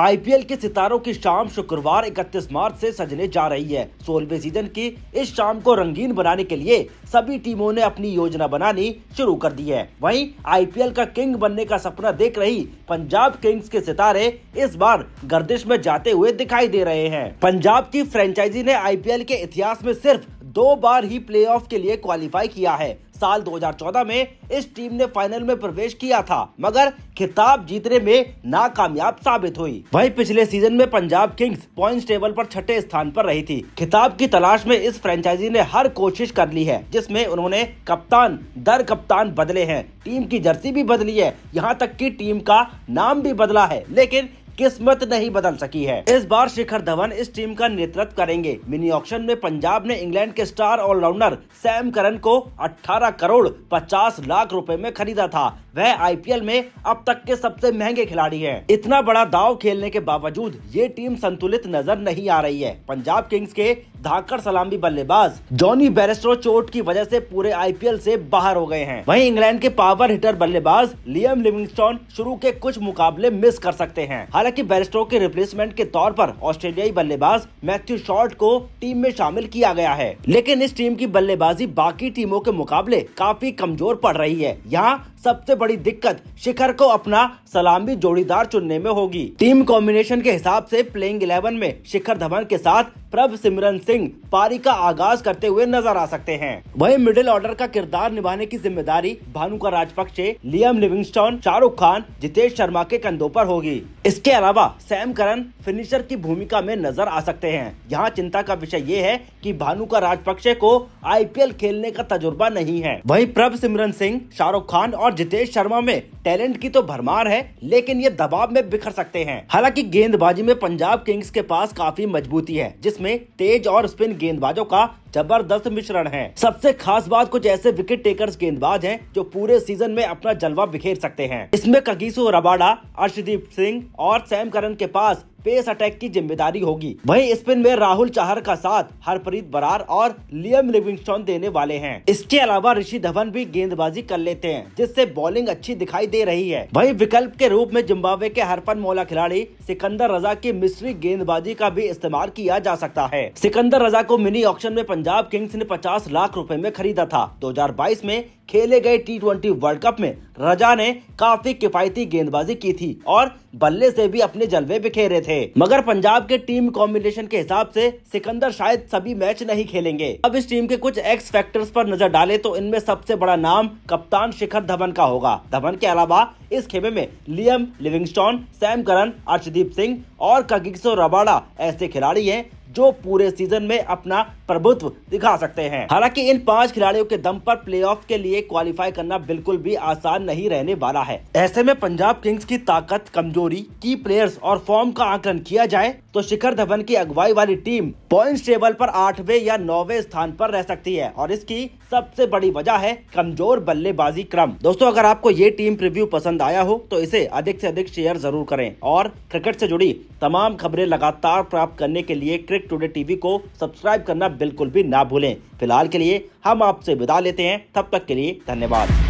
IPL के सितारों की शाम शुक्रवार 31 मार्च से सजने जा रही है सोलहवें सीजन की इस शाम को रंगीन बनाने के लिए सभी टीमों ने अपनी योजना बनानी शुरू कर दी है वहीं आईपीएल का किंग बनने का सपना देख रही पंजाब किंग्स के सितारे इस बार गर्दिश में जाते हुए दिखाई दे रहे हैं पंजाब की फ्रेंचाइजी ने आई के इतिहास में सिर्फ दो बार ही प्लेऑफ के लिए क्वालिफाई किया है साल 2014 में इस टीम ने फाइनल में प्रवेश किया था मगर खिताब जीतने में नाकामयाब साबित हुई वही पिछले सीजन में पंजाब किंग्स पॉइंट्स टेबल पर छठे स्थान पर रही थी खिताब की तलाश में इस फ्रेंचाइजी ने हर कोशिश कर ली है जिसमे उन्होंने कप्तान दर कप्तान बदले हैं टीम की जर्सी भी बदली है यहाँ तक की टीम का नाम भी बदला है लेकिन किस्मत नहीं बदल सकी है इस बार शिखर धवन इस टीम का नेतृत्व करेंगे मिनी ऑक्शन में पंजाब ने इंग्लैंड के स्टार ऑलराउंडर सैम करन को 18 करोड़ 50 लाख रुपए में खरीदा था वह आईपीएल में अब तक के सबसे महंगे खिलाड़ी हैं। इतना बड़ा दाव खेलने के बावजूद ये टीम संतुलित नजर नहीं आ रही है पंजाब किंग्स के धाकड़ सलामी बल्लेबाज जॉनी बेरेस्ट्रो चोट की वजह से पूरे आईपीएल से बाहर हो गए हैं वहीं इंग्लैंड के पावर हिटर बल्लेबाज लियम लिविंगस्टोन शुरू के कुछ मुकाबले मिस कर सकते हैं हालांकि बेरेस्ट्रो के रिप्लेसमेंट के तौर पर ऑस्ट्रेलियाई बल्लेबाज मैथ्यू शॉर्ट को टीम में शामिल किया गया है लेकिन इस टीम की बल्लेबाजी बाकी टीमों के मुकाबले काफी कमजोर पड़ रही है यहाँ सबसे बड़ी दिक्कत शिखर को अपना सलामी जोड़ीदार चुनने में होगी टीम कॉम्बिनेशन के हिसाब से प्लेइंग इलेवन में शिखर धवन के साथ प्रभ सिमरन सिंह पारी का आगाज करते हुए नजर आ सकते हैं वही मिडिल ऑर्डर का किरदार निभाने की जिम्मेदारी भानुका राजपक्षे लियम लिविंगस्टोन शाहरुख खान जितेश शर्मा के कंधों पर होगी इसके अलावा सैम करन फिनिशर की भूमिका में नजर आ सकते हैं यहाँ चिंता का विषय ये है कि भानुका राजपक्षे को आईपीएल खेलने का तजुर्बा नहीं है वही प्रभ सिमरन सिंह शाहरुख खान और जितेश शर्मा में टैलेंट की तो भरमार है लेकिन ये दबाव में बिखर सकते हैं हालांकि गेंदबाजी में पंजाब किंग्स के पास काफी मजबूती है जिसमें में तेज और स्पिन गेंदबाजों का जबरदस्त मिश्रण है सबसे खास बात कुछ ऐसे विकेट टेकर गेंदबाज है जो पूरे सीजन में अपना जलवा बिखेर सकते हैं इसमें कगीसो रबाडा अर्शदीप सिंह और सैम करन के पास पेस अटैक की जिम्मेदारी होगी वहीं स्पिन में राहुल चाहर का साथ हरप्रीत बरार और लियम लिविंगस्टोन देने वाले हैं इसके अलावा ऋषि धवन भी गेंदबाजी कर लेते हैं जिससे बॉलिंग अच्छी दिखाई दे रही है वहीं विकल्प के रूप में जिम्बाब्वे के हरपन मौला खिलाड़ी सिकंदर रजा की मिश्री गेंदबाजी का भी इस्तेमाल किया जा सकता है सिकंदर रजा को मिनी ऑप्शन में पंजाब किंग्स ने 50 लाख रुपए में खरीदा था 2022 में खेले गए टी ट्वेंटी वर्ल्ड कप में रजा ने काफी किफायती गेंदबाजी की थी और बल्ले से भी अपने जलवे बिखेरे थे मगर पंजाब के टीम कॉम्बिनेशन के हिसाब से सिकंदर शायद सभी मैच नहीं खेलेंगे अब इस टीम के कुछ एक्स फैक्टर्स पर नजर डाले तो इनमें सबसे बड़ा नाम कप्तान शिखर धवन का होगा धवन के अलावा इस खेमे में Liam Livingstone Sam Curran Arshdeep Singh और कगिक्सो रबाड़ा ऐसे खिलाड़ी हैं जो पूरे सीजन में अपना प्रभुत्व दिखा सकते हैं हालांकि इन पांच खिलाड़ियों के दम पर प्लेऑफ के लिए क्वालिफाई करना बिल्कुल भी आसान नहीं रहने वाला है ऐसे में पंजाब किंग्स की ताकत कमजोरी की प्लेयर्स और फॉर्म का आकलन किया जाए तो शिखर धवन की अगुवाई वाली टीम पॉइंट टेबल आरोप आठवे या नौवे स्थान आरोप रह सकती है और इसकी सबसे बड़ी वजह है कमजोर बल्लेबाजी क्रम दोस्तों अगर आपको ये टीम प्रिव्यू पसंद आया हो तो इसे अधिक ऐसी अधिक शेयर जरूर करें और क्रिकेट ऐसी जुड़ी तमाम खबरें लगातार प्राप्त करने के लिए क्रिक टूडे टीवी को सब्सक्राइब करना बिल्कुल भी ना भूलें फिलहाल के लिए हम आपसे विदा लेते हैं तब तक के लिए धन्यवाद